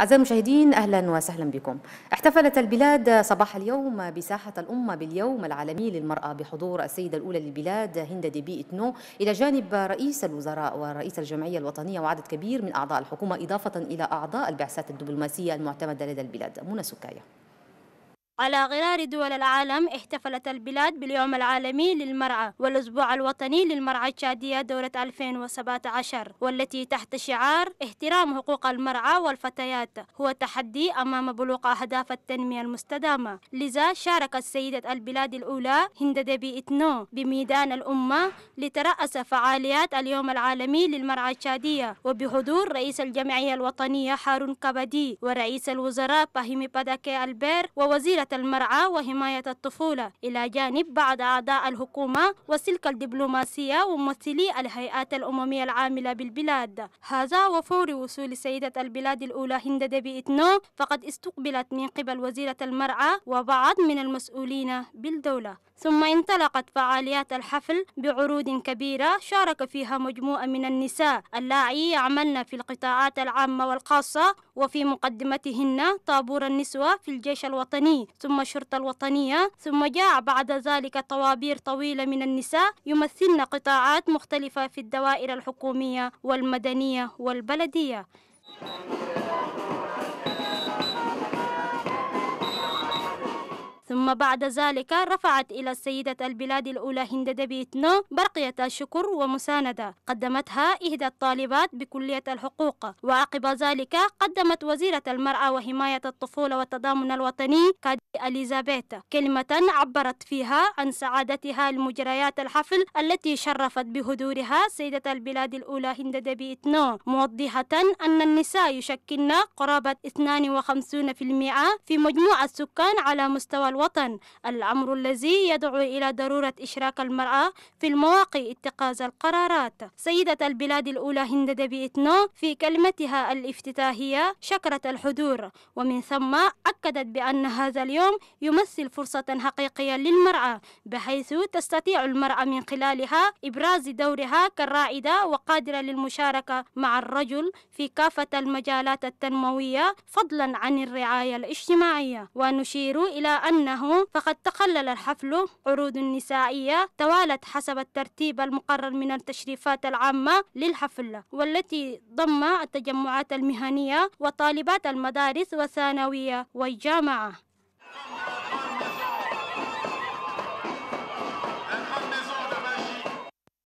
أعزائي المشاهدين أهلا وسهلا بكم احتفلت البلاد صباح اليوم بساحة الأمة باليوم العالمي للمرأة بحضور السيدة الأولى للبلاد هند بي إتنو إلى جانب رئيس الوزراء ورئيس الجمعية الوطنية وعدد كبير من أعضاء الحكومة إضافة إلى أعضاء البعثات الدبلوماسية المعتمدة لدى البلاد منى سكايه على غرار دول العالم احتفلت البلاد باليوم العالمي للمرأة والأسبوع الوطني للمرأة التشادية دورة 2017 والتي تحت شعار احترام حقوق المرأة والفتيات هو تحدي أمام بلوغ أهداف التنمية المستدامة لذا شاركت سيدة البلاد الأولى هند دبي إتنو بميدان الأمة لترأس فعاليات اليوم العالمي للمرأة التشادية وبحضور رئيس الجمعية الوطنية حارون كبدي ورئيس الوزراء باهيمي باداكي البير ووزيرة المرأة وحماية الطفولة إلى جانب بعض أعضاء الحكومة وسلك الدبلوماسية وممثلي الهيئات الأممية العاملة بالبلاد هذا وفور وصول سيدة البلاد الأولى هند دبي إتنو فقد استقبلت من قبل وزيرة المرأة وبعض من المسؤولين بالدولة ثم انطلقت فعاليات الحفل بعروض كبيرة شارك فيها مجموعة من النساء اللاعي يعملن في القطاعات العامة والخاصة وفي مقدمتهن طابور النسوة في الجيش الوطني ثم الشرطة الوطنية ثم جاء بعد ذلك طوابير طويلة من النساء يمثلن قطاعات مختلفة في الدوائر الحكومية والمدنية والبلدية ثم بعد ذلك رفعت إلى السيدة البلاد الأولى هند دبيتنا برقية شكر ومساندة قدمتها إحدى الطالبات بكلية الحقوق وعقب ذلك قدمت وزيرة المرأة وحماية الطفولة والتضامن الوطني كادي أليزابيث كلمة عبرت فيها عن سعادتها لمجريات الحفل التي شرفت بهدورها سيدة البلاد الأولى هند دبيتنا موضحة أن النساء يشكلن قرابة 52% في مجموع السكان على مستوى الوطن الوطن الأمر الذي يدعو إلى ضرورة إشراك المرأة في المواقع اتخاذ القرارات سيدة البلاد الأولى هند إتنو في كلمتها الافتتاحية شكرت الحضور ومن ثم أكدت بأن هذا اليوم يمثل فرصة حقيقية للمرأة بحيث تستطيع المرأة من خلالها إبراز دورها كالرائدة وقادرة للمشاركة مع الرجل في كافة المجالات التنموية فضلا عن الرعاية الاجتماعية ونشير إلى أنه فقد تقلل الحفل عروض نسائية توالت حسب الترتيب المقرر من التشريفات العامة للحفل والتي ضم التجمعات المهنية وطالبات المدارس والثانوية والجامعة